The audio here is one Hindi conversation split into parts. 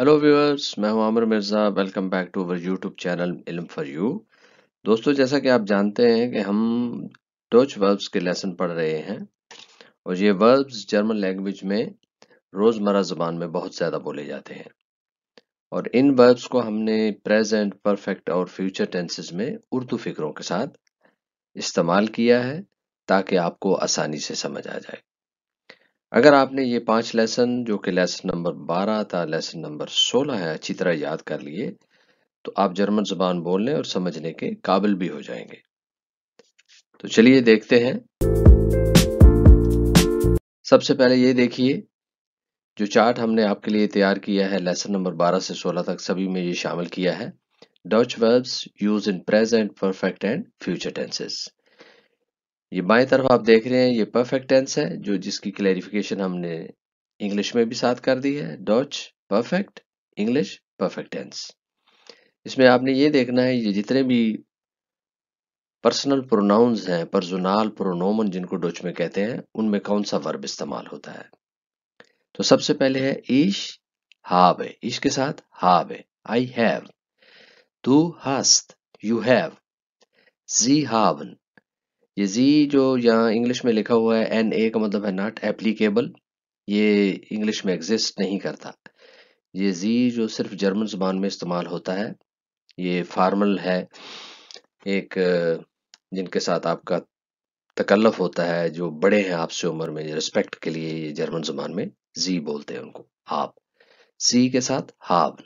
हेलो व्यूअर्स मैं हूं Aamir Mirza welcome back to our YouTube channel Ilm for you दोस्तों जैसा कि आप जानते हैं कि हम डच वर्ब्स के लेसन पढ़ रहे हैं और ये वर्ब्स जर्मन लैंग्वेज में रोज़मर्रा ज़बान में बहुत ज़्यादा बोले जाते हैं और इन वर्ब्स को हमने प्रेजेंट परफेक्ट और फ्यूचर टेंसेज में उर्दू फिक्रों के साथ इस्तेमाल किया है ताकि आपको आसानी से समझ आ जाए अगर आपने ये पांच लेसन जो कि लेसन नंबर 12 था लेसन नंबर 16 है अच्छी तरह याद कर लिए तो आप जर्मन जबान बोलने और समझने के काबिल भी हो जाएंगे तो चलिए देखते हैं सबसे पहले ये देखिए जो चार्ट हमने आपके लिए तैयार किया है लेसन नंबर 12 से 16 तक सभी में ये शामिल किया है Dutch verbs use in present perfect and future tenses ये बाई तरफ आप देख रहे हैं ये परफेक्ट टेंस है जो जिसकी क्लैरिफिकेशन हमने इंग्लिश में भी साथ कर दी है डॉच परफेक्ट इंग्लिश परफेक्ट टेंस इसमें आपने ये देखना है ये जितने भी पर्सनल प्रोनाउंस हैं परजोनाल प्रोनोमन जिनको डोच में कहते हैं उनमें कौन सा वर्ब इस्तेमाल होता है तो सबसे पहले है ईश हाव है ईश के साथ हाव है आई हैव तू हस्त यू हैव जी हावन ये जी जो यहाँ इंग्लिश में लिखा हुआ है एन ए का मतलब है नॉट एप्लीकेबल ये इंग्लिश में एग्जिस्ट नहीं करता ये जी जो सिर्फ जर्मन ज़ुबान में इस्तेमाल होता है ये फार्मल है एक जिनके साथ आपका तकल्लफ होता है जो बड़े हैं आपसे उम्र में रिस्पेक्ट के लिए ये जर्मन ज़ुबान में जी बोलते हैं उनको हाप सी के साथ हाब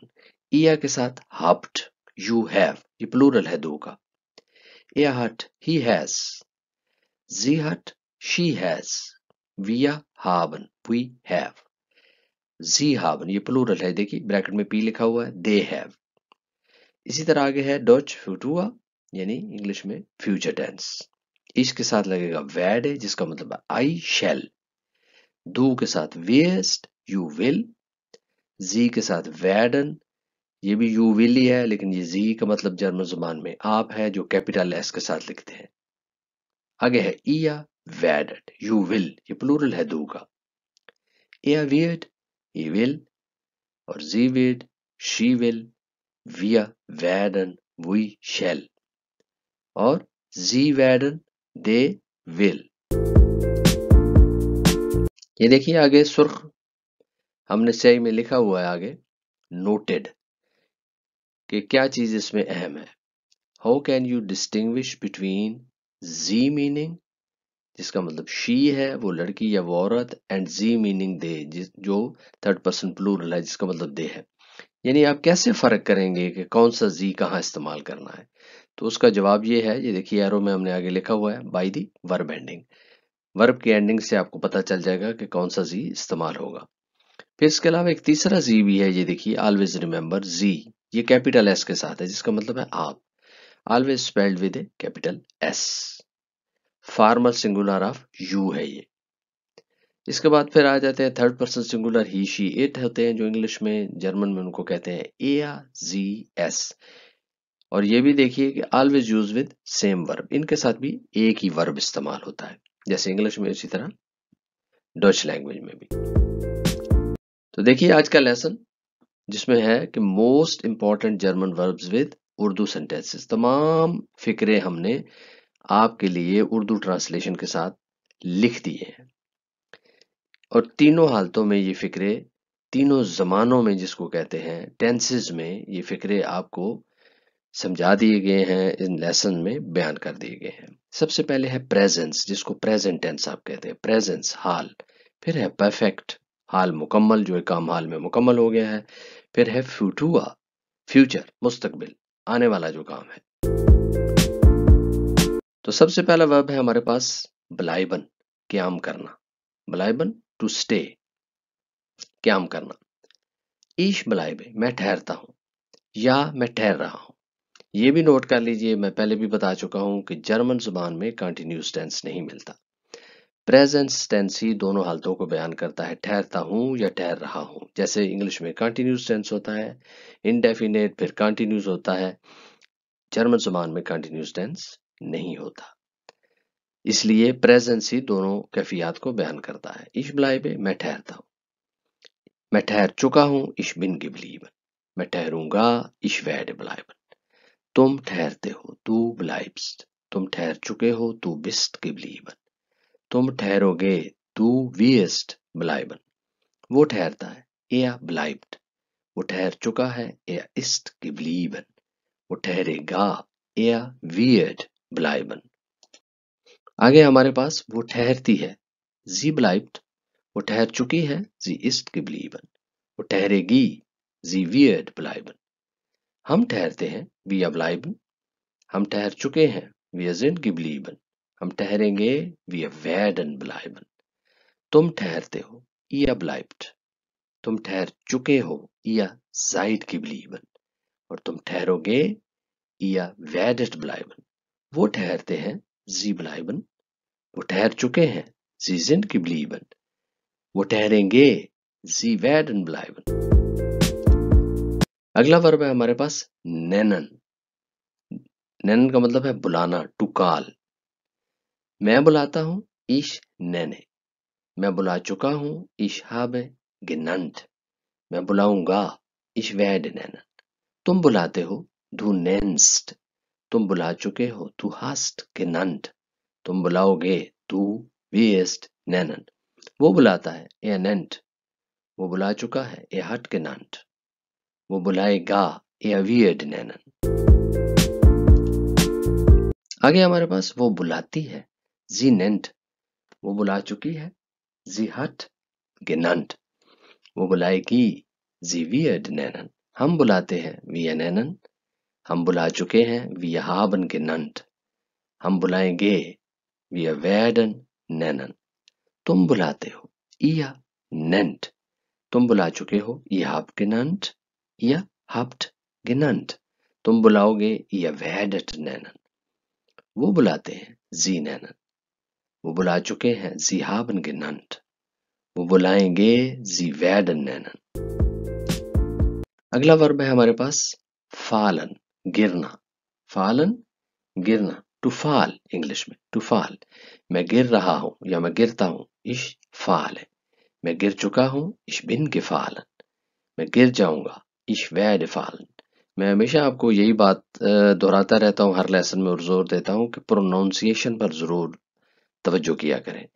ईया e के साथ हाप्ट यू हैव ये प्लूरल है दो का ए हट he has Sie hat, she has. Wir haben, we have. Sie haben, ये प्लूरल है देखिए ब्रैकेट में पी लिखा हुआ है दे हैव इसी तरह आगे है डॉच फ्यूटुआ यानी इंग्लिश में फ्यूचर टेंस इस के साथ लगेगा वैड जिसका मतलब आई शेल दू के साथ वेस्ट यू विल जी के साथ वैडन ये भी यू विल ही है लेकिन ये जी का मतलब जर्मन जुबान में आप है जो कैपिटल एस के साथ लिखते हैं आगे है ईया वैड यू विल ये प्लूरल है दो का एया वेड ई विल और जी वेड शी विल विया एन वी शेल और जी वैडन दे विल ये देखिए आगे सुर्ख हमने सही में लिखा हुआ है आगे नोटेड कि क्या चीज इसमें अहम है how can you distinguish between जी मीनिंग जिसका मतलब शी है वो लड़की या वो औरत एंड जी मीनिंग दे जिस जो थर्ड पर्सन प्लूरल है जिसका मतलब दे है यानी आप कैसे फ़र्क करेंगे कि कौन सा जी कहाँ इस्तेमाल करना है तो उसका जवाब ये है ये देखिए एरो में हमने आगे लिखा हुआ है by the verb ending verb की एंडिंग से आपको पता चल जाएगा कि कौन सा जी इस्तेमाल होगा फिर इसके अलावा एक तीसरा जी भी है ये देखिए ऑलवेज रिमेंबर जी ये कैपिटल एस के साथ है जिसका मतलब है आप always spelled with a capital S. Formal singular of you है ये इसके बाद फिर आ जाते हैं third person singular he she it होते हैं जो इंग्लिश में जर्मन में उनको कहते हैं ए आ जी एस और ये भी देखिए कि always use with same verb इनके साथ भी एक ही वर्ब इस्तेमाल होता है जैसे इंग्लिश में इसी तरह डच लैंग्वेज में भी तो देखिए आज का लेसन जिसमें है कि most important German verbs with Urdu sentences तमाम फ़िक्रे हमने आपके लिए उर्दू ट्रांसलेशन के साथ लिख दिए हैं और तीनों हालतों में ये फ़िक्रे तीनों ज़मानों में जिसको कहते हैं टेंसेस में ये फ़िक्रे आपको समझा दिए गए हैं इन लेसन में बयान कर दिए गए हैं सबसे पहले है प्रेजेंस जिसको प्रेजेंट टेंस आप कहते हैं प्रेजेंस हाल फिर है परफेक्ट हाल मुकम्मल जो एक काम हाल में मुकम्मल हो गया है फिर है फ्यूटुआ फ्यूचर मुस्तकबिल आने वाला जो काम है तो सबसे पहला वर्ब है हमारे पास बलाइबन क्याम करना बलाइबन टू स्टे क्याम करना ईश बलाइबे मैं ठहरता हूं या मैं ठहर रहा हूं यह भी नोट कर लीजिए मैं पहले भी बता चुका हूं कि जर्मन जुबान में कंटिन्यूस टेंस नहीं मिलता प्रेजेंस टेंस ही दोनों हालतों को बयान करता है ठहरता हूं या ठहर रहा हूं जैसे इंग्लिश में कंटिन्यूस टेंस होता है इनडेफिनेट फिर कंटिन्यूस होता है जर्मन जुबान में कंटिन्यूस टेंस नहीं होता इसलिए प्रेजेंस ही दोनों कैफियात को बयान करता है इश बिलाई पे मैं ठहरता हूं मैं ठहर चुका हूं इश बिन गिबलीबन मैं ठहरूंगा इश वैड बलाइबन तुम ठहरते हो तू बलाइब्स तुम ठहर चुके हो तू बिस्त गिबलीबन तुम ठहरोगे तू वीएस्ट बलाइबन वो ठहरता है एया बलाइब्ड वो ठहर चुका है एया इस्ट गिबलीबन वो ठहरेगा एया वीएड बलाइबन आगे हमारे पास वो ठहरती है जी बलाइब्ड वो ठहर चुकी है जी इस्ट गिबलीबन वो ठहरेगी जी वीएड बलाइबन हम ठहरते हैं वी अबलाइबन हम ठहर चुके हैं वी अजिन गिबलीबन हम ठहरेंगे वी आर वेड एंड ब्लाइबन तुम ठहरते हो या ब्लाइब्ड तुम ठहर चुके हो या साइड की ब्लीबन और तुम ठहरोगे या वेडेस्ट ब्लाइबन वो ठहरते हैं जी ब्लाइबन वो ठहर चुके हैं जी जिंद की ब्लीबन वो ठहरेंगे जी वेड एंड ब्लाइबन अगला वर्ब है हमारे पास नैनन नैनन का मतलब है बुलाना टू कॉल मैं बुलाता हूं ईश नैने मैं बुला चुका हूं ईशहाब गिनंत मैं बुलाऊंगा ईश वैड नैनन तुम बुलाते हो धू नैनस्ट तुम बुला चुके हो तू हास्ट गिनंत तुम बुलाओगे तू वीएस्ट नैनन वो बुलाता है ए अनंत वो बुला चुका है ए हट नंट वो बुलाएगा ए अवियड नैनन आगे हमारे पास वो बुलाती है जी नेंट वो बुला चुकी है जी हट गिनंट वो बुलाएगी जी वियड नैनन हम बुलाते हैं विय नैनन हम बुला चुके हैं वियहाबन गिनंट हम बुलाएंगे विय वैडन नैनन तुम बुलाते हो इया नेंट तुम बुला चुके हो इहाब गिनंट या हप्ट गिनंट तुम बुलाओगे या वैडट नैनन वो बुलाते हैं जी नैनन वो बुला चुके हैं, sie के नंट वो बुलाएंगे, जी वैडन अगला वर्ब है हमारे पास फालन गिरना. फालन गिरना. टू फाल इंग्लिश में टू फाल मैं गिर रहा हूं या मैं गिरता हूं इश फाल है मैं गिर चुका हूं इश बिन के फालन मैं गिर जाऊंगा इश वैड फालन मैं हमेशा आपको यही बात दोहराता रहता हूं हर लेसन में और जोर देता हूं कि प्रोनाउंसिएशन पर जरूर तवज्जो किया करें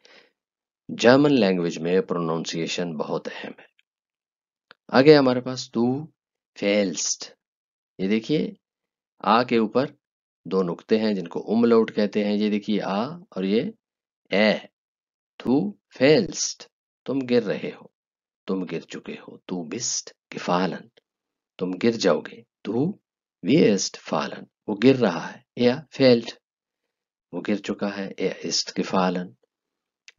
जर्मन लैंग्वेज में प्रोनाउंसिएशन बहुत अहम है आगे हमारे पास तू फेल्स्ट ये देखिए आ के ऊपर दो नुक्ते हैं जिनको उमलौट कहते हैं ये देखिए आ और ये ए तू फेल्स्ट तुम गिर रहे हो तुम गिर चुके हो तू बिस्ट गिफालन तुम गिर जाओगे तू वियस्ट फालन वो गिर रहा है या फेल्ट वो गिर चुका है ए इस्ट फालन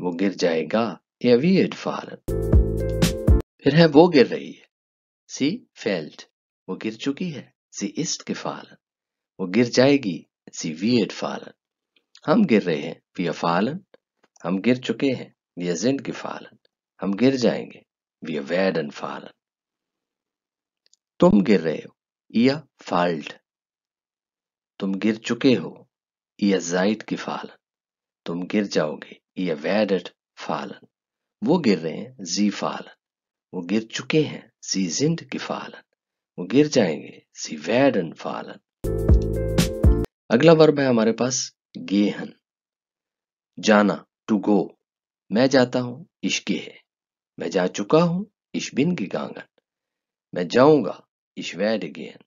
वो गिर जाएगा ए वीड फालन फिर है वो गिर रही है सी फेल्ट वो गिर चुकी है सी इस्ट गिफालन वो गिर जाएगी सी वीड फालन हम गिर रहे हैं वी फालन हम गिर चुके हैं वी जिंद गिफालन हम गिर जाएंगे वी वैड एंड फालन तुम गिर रहे हो या फॉल्ट तुम गिर चुके हो ihr seid gefallen. तुम गिर जाओगे. Ihr werdet fallen. वो गिर रहे हैं. Sie fallen. वो गिर चुके हैं. Sie sind gefallen. वो गिर जाएंगे. Sie werden fallen. अगला वर्ब है हमारे पास गेहन जाना टू गो मैं जाता हूं इश्के है मैं जा चुका हूं इश बिन की गांगन मैं जाऊंगा इश वैड गेहन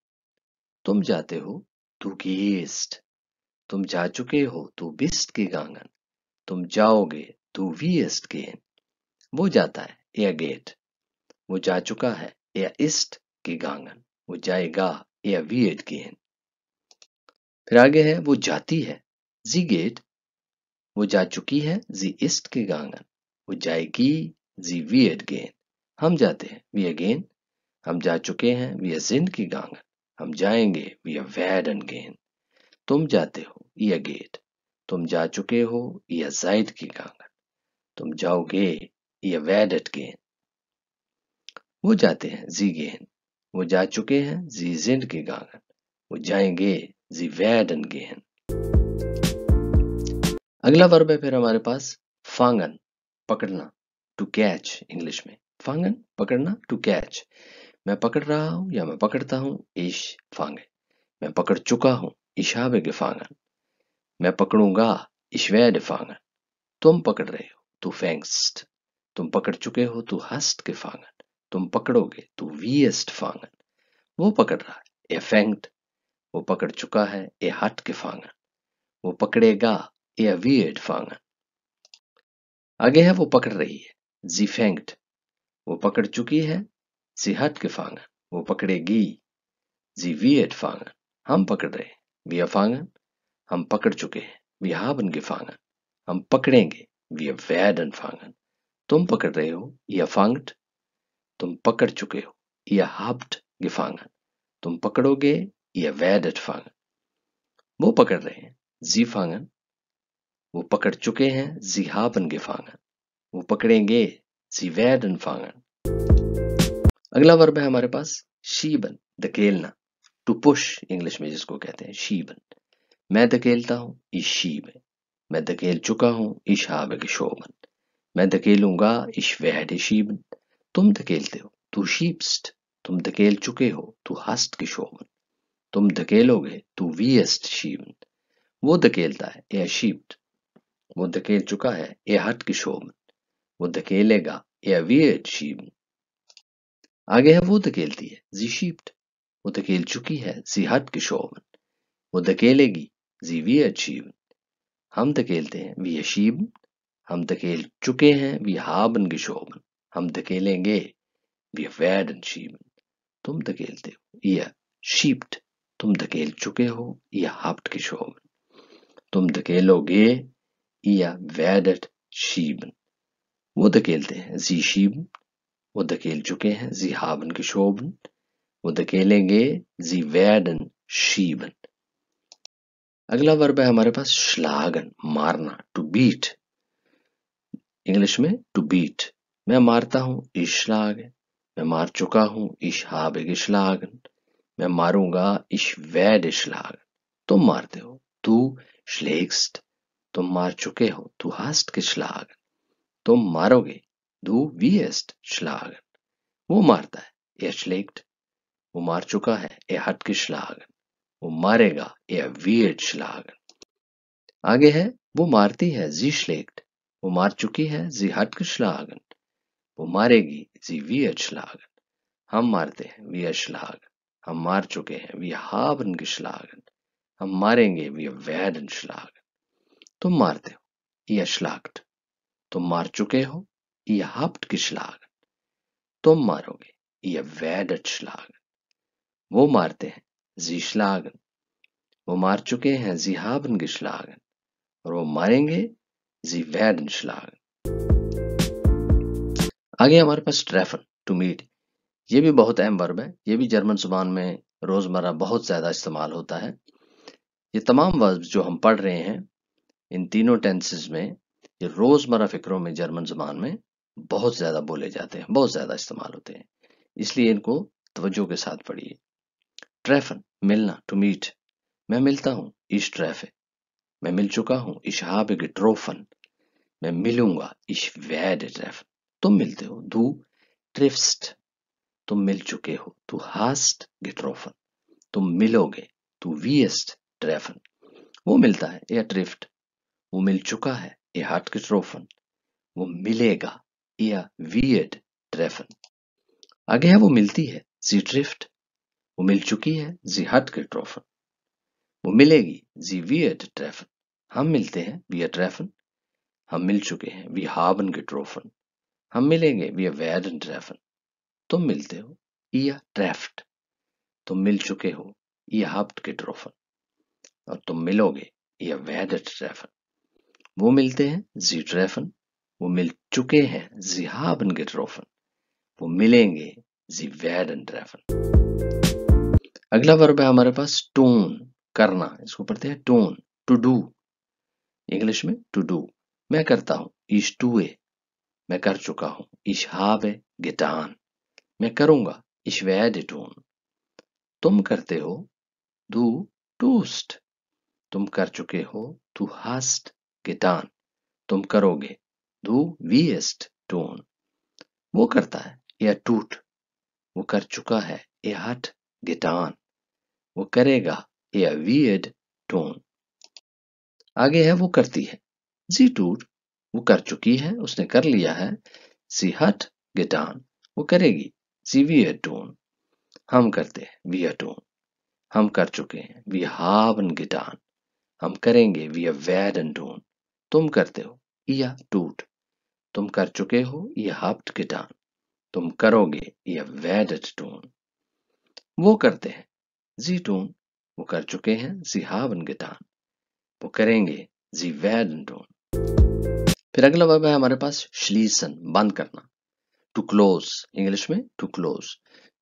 तुम जाते हो तू गेस्ट तुम जा चुके हो तू तो बिस्ट के गांगन तुम जाओगे तू तो वीएस्ट के वो जाता है या गेट वो जा चुका है या इस्ट के गांगन वो जाएगा या वीएट के फिर आगे है वो जाती है जी गेट वो जा चुकी है जी इस्ट के गांगन वो जाएगी जी वी गेन हम जाते हैं वी अगेन हम जा चुके हैं वी जिंद की गांगन हम जाएंगे वी वैड गेन तुम जाते हो यह गेट तुम जा चुके हो या जायद की कांगन तुम जाओगे या वैड एट गेन वो जाते हैं जी गेहन वो जा चुके हैं जी जिंड के गांगन वो जाएंगे जी वैड एन गेहन अगला वर्ब है फिर हमारे पास फांगन पकड़ना टू कैच इंग्लिश में फांगन पकड़ना टू कैच मैं पकड़ रहा हूं या मैं पकड़ता हूं ईश फांगे मैं पकड़ चुका हूं Ich habe gefangen. मैं pakrunga, Ich werde fangen. Tum पकड़ Du fängst. Tum पकड़ Du hast gefangen. Tum pakroge, Du wirst fangen. Wo pakrra, Er fängt. Wo pakrchuka चुका Er hat gefangen. Wo pakrega, Er wird fangen. आगे है वो पकड़ रही है. जी फेंक्ट वो पकड़ चुकी है जी हट के फांगा वो पकड़ेगी जी वी अफांगन हम पकड़ चुके हैं वी हावन गिफांगन हम पकड़ेंगे वी एन फांगन तुम पकड़ रहे हो या फांगट तुम पकड़ चुके हो या हाप्ट गिफांगन तुम पकड़ोगे या एट फांगन वो पकड़ रहे हैं जी फांगन वो पकड़ चुके हैं जी हाबन गिफांगन वो पकड़ेंगे जी एन फांगन अगला वर्ब है हमारे पास शीबन धकेलना टू पुश इंग्लिश में जिसको कहते हैं शीबन मैं धकेलता हूं ईशीब मैं धकेल चुका हूं इशाब शोबन मैं धकेलूंगा इशवहड शीबन तुम धकेलते हो तू शीबस्ट तुम धकेल चुके हो तू हस्त के शोबन तुम धकेलोगे तू वीएस्ट शीबन वो धकेलता है ए शीप्ट वो धकेल चुका है ए हट के शोबन वो धकेलेगा ए वीएड शीबन आगे है वो धकेलती है जी शीप्ट वो धकेल चुकी है जी हट के शोवन वो धकेलेगी जी वी अचीवन हम धकेलते हैं वी अशीबन हम धकेल चुके हैं वी हाबन के शोबन हम धकेलेंगे वी वैडन शीबन तुम धकेलते हो या शीप्ट तुम धकेल चुके हो या हाप्ट के शोबन तुम धकेलोगे या एट शीबन वो धकेलते हैं जी शीबन वो धकेल चुके हैं जी हाबन के शोबन मुदकेलेंगे जी वैडन शीबन अगला वर्ब है हमारे पास श्लागन मारना टू बीट इंग्लिश में टू बीट मैं मारता हूं इश्लाग मैं मार चुका हूं इश इश्लागन मैं मारूंगा इश वैड इश्लागन तुम मारते हो तू श्लेगस्ट तुम मार चुके हो तू हास्ट के श्लाग तुम मारोगे दू वीएस्ट श्लागन वो मारता है यह श्लेग्ट वो मार चुका है ए हट की श्लाघन वो मारेगा ए वीट श्लाघन आगे है वो मारती है जी श्लेक्ट वो मार चुकी है जी हट की श्लाघन वो मारेगी जी वी श्लाघन हम मारते हैं वी श्लाघन हम मार चुके हैं वी हावन की श्लाघन हम मारेंगे वी वैडन श्लाघन तुम मारते हो ये श्लाघट तुम मार चुके हो ये हाप्ट की श्लाघन तुम मारोगे ये वैडन श्लाघन वो मारते हैं जी वो मार चुके हैं जी haben और वो मारेंगे जी वैडन schlagen आगे हमारे पास ट्रैफन टू मीट ये भी बहुत अहम वर्ब है ये भी जर्मन जुबान में रोज़मर्रा बहुत ज़्यादा इस्तेमाल होता है ये तमाम वर्ब जो हम पढ़ रहे हैं इन तीनों टेंसेस में ये रोज़मर्रा फ़िक्रों में जर्मन जुबान में बहुत ज़्यादा बोले जाते हैं बहुत ज़्यादा इस्तेमाल होते हैं इसलिए इनको तवज्जो के साथ पढ़िए ट्रैफन मिलना टू मीट मैं मिलता हूं इश ट्रैफे मैं मिल चुका हूं इश हाब ट्रोफन मैं मिलूंगा इश वैड ट्रैफन तुम मिलते हो दू ट्रिफ्ट तुम मिल चुके हो तू हास्ट गिट्रोफन तुम मिलोगे तू वीएस्ट ट्रैफन वो मिलता है या ट्रिफ्ट वो मिल चुका है ए हाट गिट्रोफन वो मिलेगा या वीएड ट्रैफन आगे है वो मिलती है सी ट्रिफ्ट वो मिल चुकी है जी हट के ट्रोफन वो मिलेगी जी वी एट ट्रैफन हम मिलते हैं वी एट ट्रैफन हम मिल चुके हैं वी हावन के ट्रोफन हम मिलेंगे वी ए वैड एंड ट्रैफन तुम मिलते हो या ट्रैफ्ट तुम मिल चुके हो या हप्ट के ट्रोफन और तुम मिलोगे या वैड ट्रैफन वो मिलते हैं जी ट्रैफन वो मिल चुके हैं जी हाबन के ट्रोफन वो मिलेंगे जी वैड एंड ट्रैफन अगला वर्ब है हमारे पास टोन करना इसको पढ़ते हैं टोन टू डू इंग्लिश में टू डू मैं करता हूं इश टू ए मैं कर चुका हूं इश हाव ए गिटान मैं करूंगा इश वैड टोन तुम करते हो दू टूस्ट तुम कर चुके हो तू हस्ट गिटान तुम करोगे दू वीएस्ट टोन वो करता है या टूट वो कर चुका है ए हट get वो करेगा ए वीएड टोन आगे है वो करती है जी टूट वो कर चुकी है उसने कर लिया है सी हट गिटान वो करेगी सी वी ए टोन हम करते हैं वी अ टोन हम कर चुके हैं वी हाव एन गिटान हम करेंगे वी अ वैड एन टोन तुम करते हो या टूट तुम कर चुके हो या हाफ्ट गिटान तुम करोगे या वैड एट टोन वो करते हैं जी टोन वो कर चुके हैं जी हावन गिटान वो करेंगे जी वैडन टोन फिर अगला वर्ब है हमारे पास श्लीसन बंद करना टू क्लोज इंग्लिश में टू क्लोज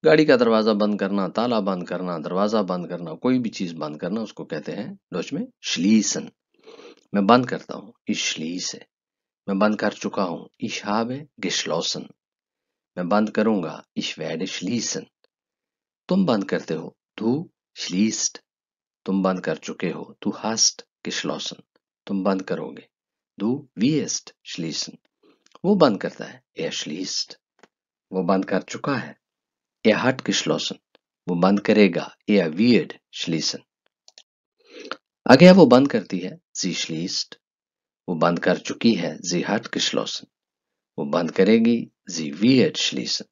गाड़ी का दरवाजा बंद करना ताला बंद करना दरवाजा बंद करना कोई भी चीज बंद करना उसको कहते हैं डोच में श्लीसन मैं बंद करता हूं इश्लीस है मैं बंद कर चुका हूं इशाब गिश्लोसन मैं बंद करूंगा इश्वेड श्लीसन तुम बंद करते हो तू श्लीस्ट तुम बंद कर चुके हो तू हास्ट किशलोसन तुम बंद करोगे दू वीएस्ट श्लीसन वो बंद करता है ए श्लीस्ट वो बंद कर चुका है ए हट किशलोसन वो बंद करेगा ए वीएड श्लीसन अगे वो बंद करती है जी श्लीस्ट वो बंद कर चुकी है जी हट किशलोसन वो बंद करेगी जी वीएड श्लीसन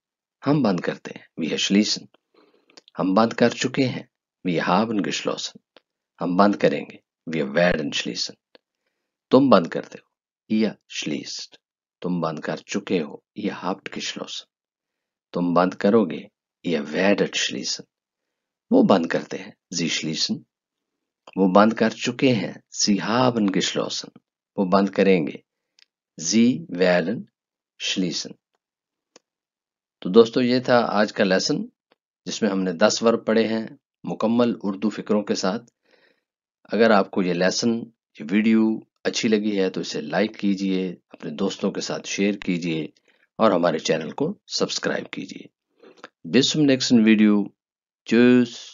हम बंद करते हैं वीएड श्लीसन हम बंद कर चुके हैं वी हैव इन गिश्लोसन हम बंद करेंगे वी आर वेड इन श्लीसन तुम बंद करते हो या श्लीस्ट तुम बंद कर चुके हो या हाप्ट गिश्लोसन तुम बंद करोगे या वेड एट श्लीसन वो बंद करते हैं जी श्लीसन वो बंद कर चुके हैं सी हाव इन गिश्लोसन वो बंद करेंगे जी वेड इन श्लीसन तो दोस्तों ये था आज का लेसन जिसमें हमने दस वर्ब पढ़े हैं मुकम्मल उर्दू फ़िक्रों के साथ अगर आपको ये लेसन ये वीडियो अच्छी लगी है तो इसे लाइक कीजिए अपने दोस्तों के साथ शेयर कीजिए और हमारे चैनल को सब्सक्राइब कीजिए बिस्म नेक्स्ट वीडियो चूस